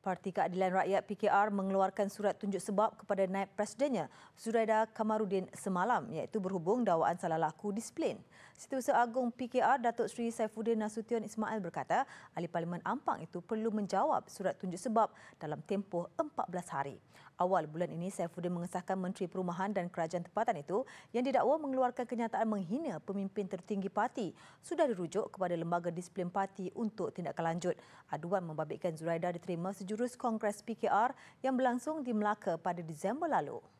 Parti Keadilan Rakyat PKR mengeluarkan surat tunjuk sebab kepada naib presidennya Zuraida Kamarudin semalam iaitu berhubung dakwaan salah laku disiplin. Setiausaha Agung PKR Datuk Seri Saifuddin Nasution Ismail berkata ahli parlimen Ampang itu perlu menjawab surat tunjuk sebab dalam tempoh 14 hari. Awal bulan ini Saifuddin mengesahkan Menteri Perumahan dan Kerajaan Tempatan itu yang didakwa mengeluarkan kenyataan menghina pemimpin tertinggi parti sudah dirujuk kepada lembaga disiplin parti untuk tindakan lanjut. Aduan membabitkan Zuraida diterima sejumlah jurus Kongres PKR yang berlangsung di Melaka pada Disember lalu.